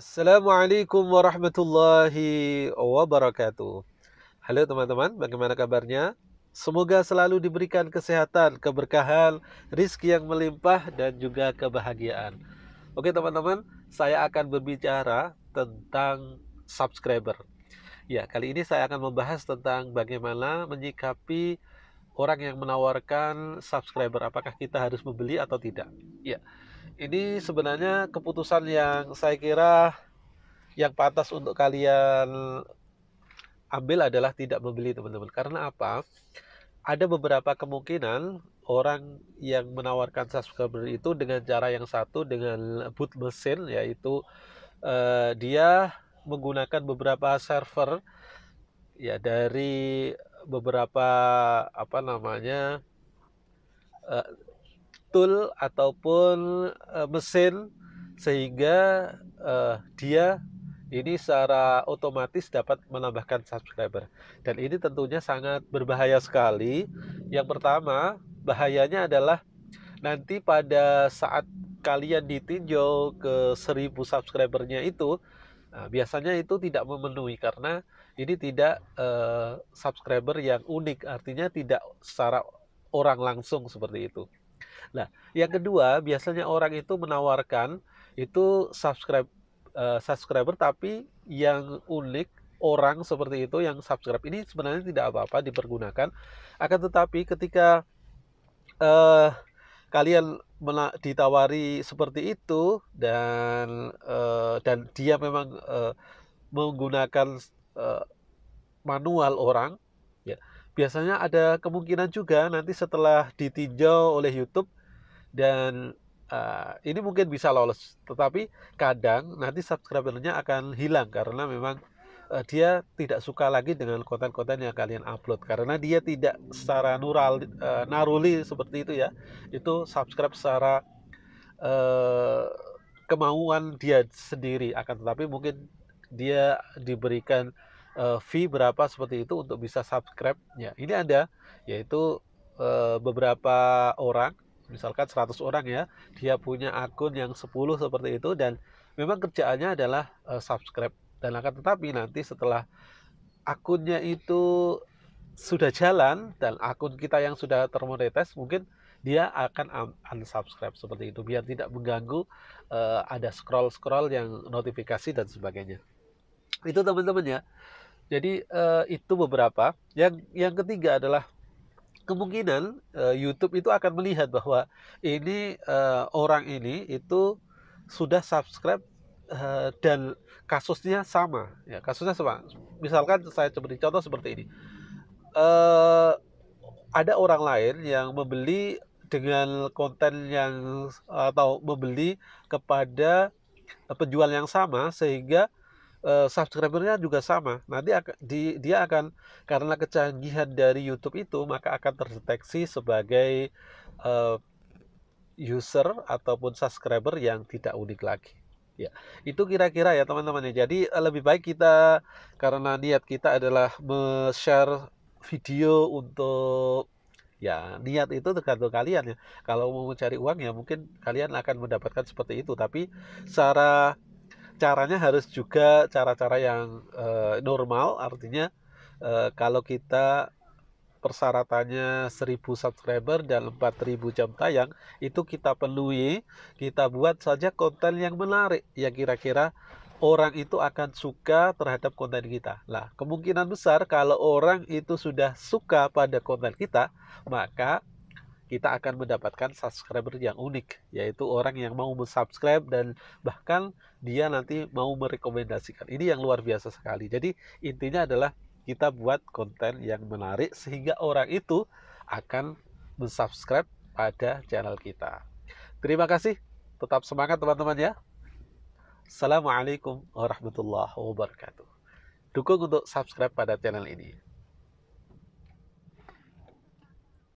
Assalamualaikum warahmatullahi wabarakatuh. Halo teman-teman, bagaimana kabarnya? Semoga selalu diberikan kesehatan, keberkahan, rizki yang melimpah, dan juga kebahagiaan. Oke teman-teman, saya akan berbicara tentang subscriber. Ya, kali ini saya akan membahas tentang bagaimana menyikapi orang yang menawarkan subscriber. Apakah kita harus membeli atau tidak? Ya, ini sebenarnya keputusan yang saya kira yang pantas untuk kalian ambil adalah tidak membeli teman-teman. Karena apa? Ada beberapa kemungkinan orang yang menawarkan subscriber itu dengan cara yang satu dengan boot mesin yaitu eh, dia menggunakan beberapa server ya dari beberapa apa namanya eh, tool ataupun uh, mesin sehingga uh, dia ini secara otomatis dapat menambahkan subscriber dan ini tentunya sangat berbahaya sekali yang pertama bahayanya adalah nanti pada saat kalian ditinjau ke 1000 subscribernya itu nah, biasanya itu tidak memenuhi karena ini tidak uh, subscriber yang unik artinya tidak secara orang langsung seperti itu Nah, yang kedua biasanya orang itu menawarkan itu subscribe uh, subscriber tapi yang unik orang seperti itu yang subscribe ini sebenarnya tidak apa-apa dipergunakan akan tetapi ketika uh, kalian ditawari seperti itu dan uh, dan dia memang uh, menggunakan uh, manual orang biasanya ada kemungkinan juga nanti setelah ditinjau oleh YouTube dan uh, ini mungkin bisa lolos tetapi kadang nanti subscribernya akan hilang karena memang eh, dia tidak suka lagi dengan konten-konten yang kalian upload karena dia tidak secara nural uh, naruli seperti itu ya itu subscribe secara uh, kemauan dia sendiri akan tetapi mungkin dia diberikan uh, fee berapa seperti itu untuk bisa subscribe Ya Ini ada yaitu uh, beberapa orang, misalkan 100 orang ya, dia punya akun yang 10 seperti itu dan memang kerjaannya adalah uh, subscribe. Dan akan tetapi nanti setelah akunnya itu sudah jalan dan akun kita yang sudah termonetes mungkin dia akan unsubscribe seperti itu biar tidak mengganggu uh, ada scroll scroll yang notifikasi dan sebagainya itu teman-teman ya jadi uh, itu beberapa yang yang ketiga adalah kemungkinan uh, YouTube itu akan melihat bahwa ini uh, orang ini itu sudah subscribe uh, dan kasusnya sama ya kasusnya sama misalkan saya coba contoh seperti ini uh, ada orang lain yang membeli dengan konten yang atau membeli kepada penjual yang sama sehingga Eh, subscribernya juga sama. nanti dia, akan karena kecanggihan dari YouTube itu maka akan terdeteksi sebagai eh, user ataupun subscriber yang tidak unik lagi. Ya, itu kira-kira ya teman-teman ya. Jadi eh, lebih baik kita karena niat kita adalah share video untuk ya niat itu tergantung kalian ya kalau mau mencari uang ya mungkin kalian akan mendapatkan seperti itu tapi secara caranya harus juga cara-cara yang uh, normal artinya uh, kalau kita persyaratannya 1000 subscriber dan 4000 jam tayang itu kita penuhi kita buat saja konten yang menarik yang kira-kira orang itu akan suka terhadap konten kita nah kemungkinan besar kalau orang itu sudah suka pada konten kita maka kita akan mendapatkan subscriber yang unik, yaitu orang yang mau mensubscribe dan bahkan dia nanti mau merekomendasikan. Ini yang luar biasa sekali. Jadi intinya adalah kita buat konten yang menarik sehingga orang itu akan mensubscribe pada channel kita. Terima kasih. Tetap semangat teman-teman ya. Assalamualaikum warahmatullahi wabarakatuh. Dukung untuk subscribe pada channel ini.